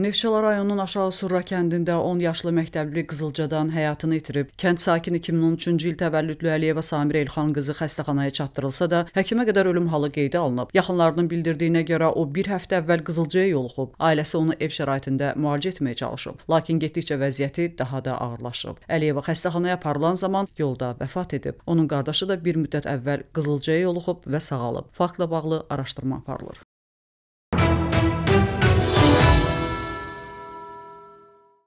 Neftçala rayonunun Aşağı Surra kəndində 10 yaşlı məktəbli qızılcadan həyatını itirib. Kənd sakini 2013-cü il təvəllüdlü Əliyeva Samirə İlxan qızı xəstəxanaya çatdırılsa da, həkimə qədər ölüm halı qeydə alınıb. Yaxınlarının bildirdiyinə görə o 1 həftə əvvəl qızılcaya yoluxub. Ailəsi onu ev şəraitində müalicə etməyə çalışıb, lakin getdikcə vəziyyəti daha da ağırlaşıb. Əliyeva xəstəxanaya aparılan zaman yolda vəfat edib. Onun qardaşı da bir müddət əvvəl qızılcaya yoluxub və sağalıb. Faktla bağlı araşdırma aparılır.